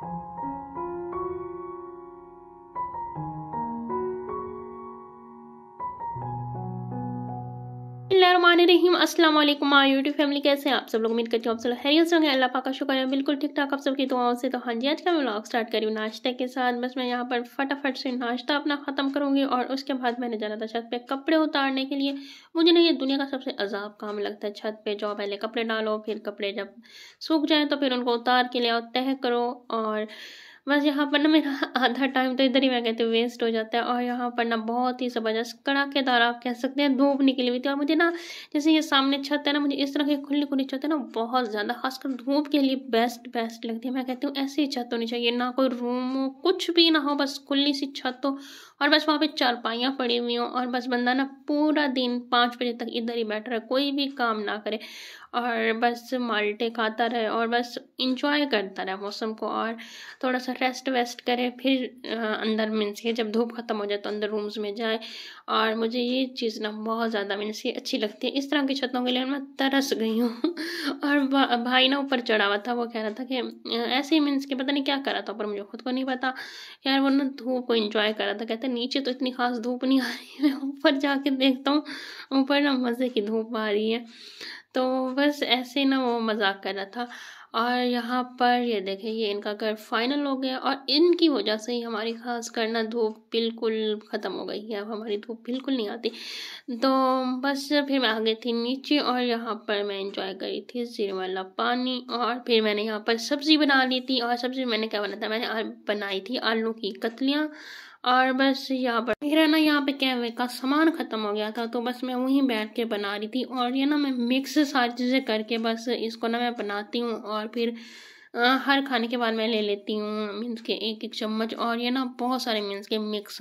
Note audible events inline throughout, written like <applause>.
thank you रहीम अस्सलाम वालेकुम my YouTube family कैसे हैं आप सब लोग उम्मीद करती हूँ आप सब लोग से होंगे अल्लाह पाक का शुक्र है बिल्कुल ठीक ठाक आप सबकी दुआओं से तो हाँ जी आज का मैं व्लॉग स्टार्ट करी हूँ नाश्ते के साथ बस मैं यहाँ पर फटाफट से नाश्ता अपना ख़त्म करूँगी और उसके बाद मैंने जाना था छत पर कपड़े उतारने के लिए मुझे ना ये दुनिया का सबसे अजाब काम लगता है छत पर जाओ पहले कपड़े डालो फिर कपड़े जब सूख जाए तो फिर उनको उतार के ले आओ तह करो और बस यहाँ पर ना मेरा <laughs> आधा टाइम तो इधर ही मैं कहती हूँ वेस्ट हो जाता है और यहाँ पर ना बहुत ही ज़बरदस्त कड़ाकेदार आप कह सकते हैं धूप निकली हुई थी और मुझे ना जैसे ये सामने छत है ना मुझे इस तरह की खुली खुली छत है ना बहुत ज़्यादा खासकर धूप के लिए बेस्ट बेस्ट लगती है मैं कहती हूँ ऐसी छत होनी चाहिए ना कोई रूम हो कुछ भी ना हो बस खुली सी छत हो और बस वहाँ पे चारपाइयाँ पड़ी हुई हों और बस बंदा ना पूरा दिन पाँच बजे तक इधर ही बैठा रहे कोई भी काम ना करे और बस माल्टे खाता रहे और बस इंजॉय करता रहे मौसम को और थोड़ा सा रेस्ट वेस्ट करे फिर अंदर मीन्स के जब धूप ख़त्म हो जाए तो अंदर रूम्स में जाए और मुझे ये चीज़ ना बहुत ज़्यादा मीन्स की अच्छी लगती है इस तरह की छतों के लिए मैं तरस गई हूँ <laughs> और भाई ना ऊपर चढ़ा हुआ था वो कह रहा था कि ऐसे ही मीन्स के पता नहीं क्या कर रहा था पर मुझे खुद को नहीं पता यार वो ना धूप को इन्जॉय कर रहा था कहते नीचे तो इतनी खास धूप नहीं आ रही है ऊपर जाके देखता हूँ ऊपर ना मज़े की धूप आ रही है तो बस ऐसे ना वो मजाक कर रहा था और यहाँ पर ये देखें ये इनका घर फाइनल हो गया और इनकी वजह से ही हमारी खास करना धूप बिल्कुल ख़त्म हो गई है अब हमारी धूप बिल्कुल नहीं आती तो बस फिर मैं आ गई थी नीचे और यहाँ पर मैं इंजॉय करी थी जीरे वाला पानी और फिर मैंने यहाँ पर सब्ज़ी बना ली थी और सब्ज़ी मैंने क्या बना था मैंने बनाई थी आलू की कतलियाँ और बस यहाँ पर मेरा ना यहाँ पे कैमरे का सामान ख़त्म हो गया था तो बस मैं वहीं बैठ के बना रही थी और ये ना मैं मिक्स सारी चीज़ें करके बस इसको ना मैं बनाती हूँ और फिर हर खाने के बाद मैं ले लेती हूँ मीन्स के एक एक चम्मच और ये ना बहुत सारे मीन्स के मिक्स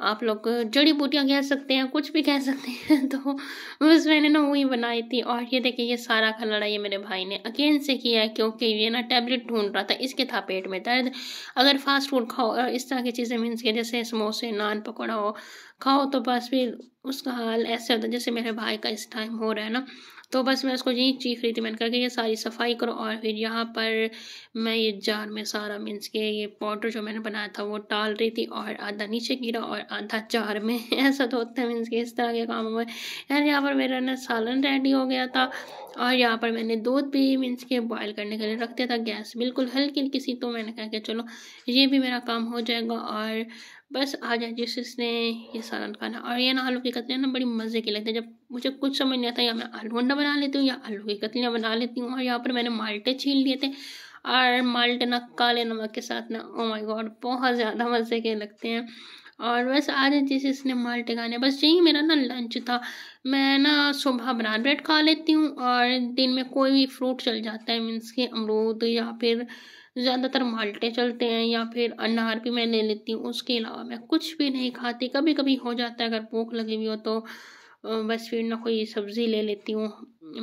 आप लोग जड़ी बूटियाँ कह सकते हैं कुछ भी कह सकते हैं <laughs> तो बस मैंने ना वही बनाई थी और ये देखिए ये सारा खा ये मेरे भाई ने अकेन से किया है क्योंकि ये ना टैबलेट ढूंढ रहा था इसके था पेट में दर्द अगर फास्ट फूड खाओ इस तरह की चीज़ें मीन्स के जैसे समोसे नान पकौड़ा हो खाओ तो बस फिर उसका हाल ऐसे होता है जैसे मेरे भाई का इस टाइम हो रहा है ना तो बस मैं उसको यही चीख रही थी मैंने कहा कि ये सारी सफाई करो और फिर यहाँ पर मैं ये जार में सारा मीन्स के ये पाउडर जो मैंने बनाया था वो डाल रही थी और आधा नीचे गिरा और आधा जार में <laughs> ऐसा तो होता है मीन्स के इस तरह के काम हुए यार यहाँ पर मेरा ना सालन रेडी हो गया था और यहाँ पर मैंने दूध भी मीन्स के बॉयल करने के लिए रख दिया था गैस बिल्कुल हल्की हल्की सी तो मैंने कहा कि चलो ये भी मेरा काम हो जाएगा और बस आ जाए जिस इसने ये सालन खाना और ये ना आलू की कतलियाँ ना बड़ी मज़े की लगती है जब मुझे कुछ समझ नहीं आता या मैं आलू अंडा बना लेती हूँ या आलू की कतलियाँ बना लेती हूँ और यहाँ पर मैंने माल्टे छील लिए थे और माल्टे ना काले नमक के साथ ना ओ माय गॉड बहुत ज़्यादा मज़े के लगते हैं और बस जाए जिस इसने माल्टे खाने बस यही मेरा ना लंच था मैं ना सुबह बना ब्रेड खा लेती हूँ और दिन में कोई भी फ्रूट चल जाता है मीन्स के अमरूद या फिर ज़्यादातर माल्टे चलते हैं या फिर अनार भी मैं ले लेती हूँ उसके अलावा मैं कुछ भी नहीं खाती कभी कभी हो जाता है अगर भूख लगी हुई हो तो बस फिर ना कोई सब्ज़ी ले लेती हूँ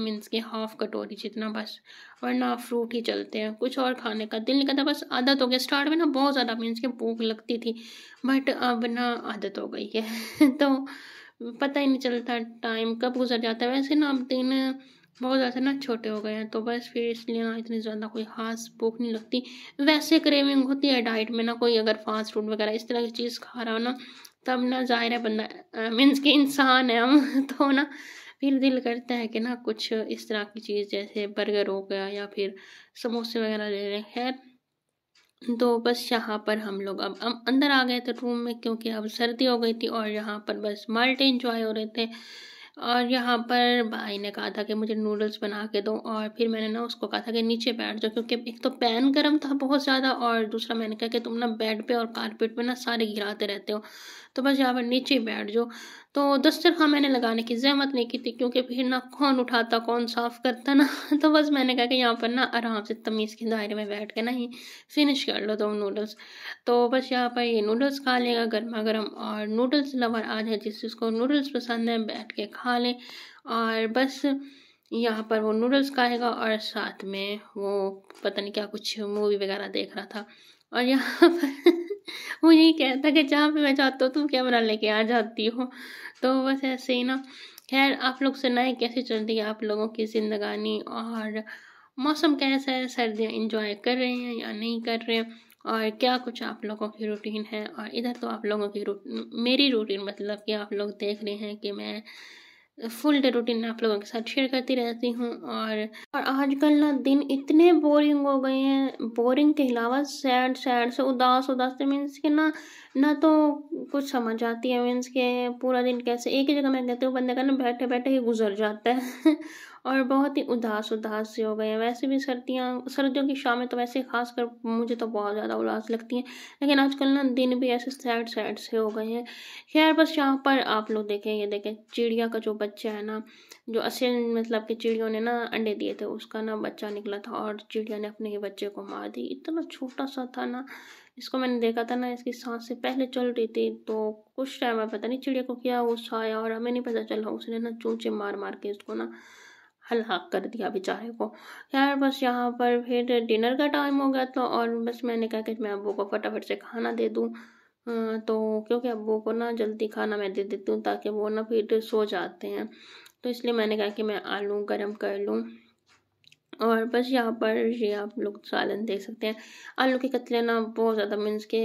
मीन्स के हाफ कटोरी जितना बस वरना फ्रूट ही चलते हैं कुछ और खाने का दिल नहीं करता बस आदत हो गया स्टार्ट में ना बहुत ज़्यादा मीन्स के भूख लगती थी बट अब ना आदत हो गई है <laughs> तो पता ही नहीं चलता टाइम कब गुजर जाता है वैसे ना अब दिन बहुत ज़्यादा ना छोटे हो गए हैं तो बस फिर इसलिए ना इतनी ज़्यादा कोई खास भूख नहीं लगती वैसे क्रेविंग होती है डाइट में ना कोई अगर फास्ट फूड वगैरह इस तरह की चीज़ खा रहा हो ना तब ना जाहिर है बंदा मीन्स कि इंसान है हम <laughs> तो ना फिर दिल करता है कि ना कुछ इस तरह की चीज़ जैसे बर्गर हो गया या फिर समोसे वगैरह ले रहे खैर तो बस यहाँ पर हम लोग अब हम अंदर आ गए थे रूम में क्योंकि अब सर्दी हो गई थी और यहाँ पर बस माल्टे इंजॉय हो रहे थे और यहाँ पर भाई ने कहा था कि मुझे नूडल्स बना के दो और फिर मैंने ना उसको कहा था कि नीचे बैठ जाओ क्योंकि एक तो पैन गर्म था बहुत ज़्यादा और दूसरा मैंने कहा कि तुम ना बेड पे और कारपेट पे ना सारे गिराते रहते हो तो बस यहाँ पर नीचे बैठ जाओ तो दस्तरखा हाँ, मैंने लगाने की जहमत नहीं की थी क्योंकि फिर ना कौन उठाता कौन साफ़ करता ना <laughs> तो बस मैंने कहा कि यहाँ पर ना आराम से तमीज़ के दायरे में बैठ के ना ही फिनिश कर लो तुम तो नूडल्स तो बस यहाँ पर ये नूडल्स खा लेगा गर्मा गर्म और नूडल्स लवर आ जाए जिस जिसको नूडल्स पसंद है बैठ के खा लें और बस यहाँ पर वो नूडल्स खाएगा और साथ में वो पता नहीं क्या कुछ मूवी वगैरह देख रहा था और यहाँ पर <laughs> वो यही कहता कि जहाँ पे मैं जाता हूँ तुम कैमरा लेके आ जाती हो तो बस ऐसे ही ना खैर आप लोग सुनाए कैसे चल रही है आप लोगों की ज़िंदगानी और मौसम कैसा है सर्दियाँ इंजॉय कर रहे हैं या नहीं कर रहे हैं और क्या कुछ आप लोगों की रूटीन है और इधर तो आप लोगों की रूट मेरी रूटीन मतलब कि आप लोग देख रहे हैं कि मैं फुल डे रूटीन आप लोगों के साथ शेयर करती रहती हूँ और और आजकल ना दिन इतने बोरिंग हो गए हैं बोरिंग के अलावा सैड सैड से उदास उदास से मीन्स के ना ना तो कुछ समझ आती है मीन्स के पूरा दिन कैसे एक ही जगह मैं कहती हूँ बंदे का ना बैठे बैठे ही गुजर जाता है <laughs> और बहुत ही उदास उदास से हो गए हैं वैसे भी सर्दियाँ सर्दियों की शाम में तो वैसे खास कर मुझे तो बहुत ज़्यादा उदास लगती हैं लेकिन आजकल ना दिन भी ऐसे सैड सैड से हो गए हैं खैर बस यहाँ पर आप लोग देखें ये देखें चिड़िया का जो बच्चा है ना जो असल मतलब कि चिड़ियों ने ना अंडे दिए थे उसका ना बच्चा निकला था और चिड़िया ने अपने ही बच्चे को मार दी इतना छोटा सा था ना इसको मैंने देखा था ना इसकी सांस से पहले चल रही थी तो कुछ टाइम में पता नहीं चिड़िया को क्या गुस्सा आया और हमें नहीं पता चला उसने ना चूचे मार मार के इसको ना हलाक हाँ, कर दिया बेचारे को यार बस यहाँ पर फिर डिनर का टाइम हो गया तो और बस मैंने कहा कि मैं अबू को फटाफट से खाना दे दूँ तो क्योंकि अबू को ना जल्दी खाना मैं दे देती हूँ ताकि वो ना फिर सो जाते हैं तो इसलिए मैंने कहा कि मैं आलू गर्म कर लूँ और बस यहाँ पर ये आप लोग सालन देख सकते हैं आलू की कतलियाँ ना बहुत ज़्यादा मीन्स के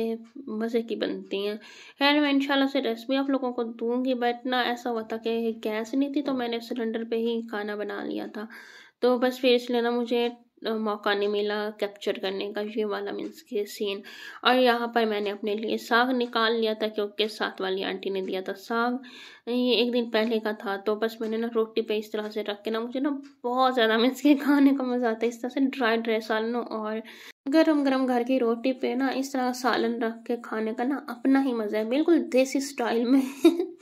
मज़े की बनती हैं खैर मैं इंशाल्लाह से रेसिपी आप लोगों को दूंगी बट ना ऐसा हुआ था कि गैस नहीं थी तो मैंने सिलेंडर पे ही खाना बना लिया था तो बस फिर इसलिए ना मुझे मौका नहीं मिला कैप्चर करने का ये वाला मीन्स के सीन और यहाँ पर मैंने अपने लिए साग निकाल लिया था क्योंकि साथ वाली आंटी ने दिया था साग ये एक दिन पहले का था तो बस मैंने ना रोटी पे इस तरह से रख के ना मुझे ना बहुत ज़्यादा मीन्स के खाने का मज़ा आता है इस तरह से ड्राई ड्राई सालन और गरम गरम घर की रोटी पे ना इस तरह सालन रख के खाने का ना अपना ही मज़ा है बिल्कुल देसी स्टाइल में <laughs>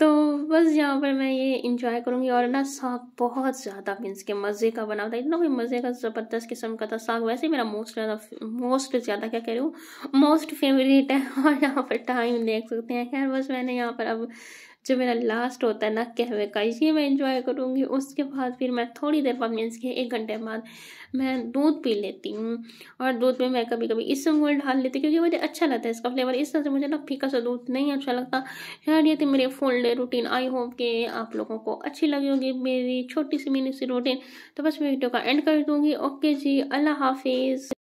तो बस यहाँ पर मैं ये इंजॉय करूँगी और ना साग बहुत ज़्यादा मीन्स के मज़े का बना था इतना भी मज़े का ज़बरदस्त किस्म का था साग वैसे मेरा मोस्ट ज़्यादा मोस्ट ज़्यादा क्या कह रही हूँ मोस्ट फेवरेट है <laughs> और यहाँ पर टाइम देख सकते हैं खैर बस मैंने यहाँ पर अब जो मेरा लास्ट होता है ना कहवे का ये मैं इंजॉय करूँगी उसके बाद फिर मैं थोड़ी देर बाद मीन्स के एक घंटे बाद मैं दूध पी लेती हूँ और दूध में मैं कभी कभी इस इसबगुल डाल लेती हूँ क्योंकि मुझे अच्छा लगता है इसका फ्लेवर इस तरह से मुझे ना फीका सा दूध नहीं अच्छा लगता यार ये थी तो मेरे full day routine I hope कि आप लोगों को अच्छी लगी होगी मेरी छोटी सी मीनी सी रूटीन तो बस मैं वीडियो का एंड कर दूँगी ओके जी अल्लाह हाफिज़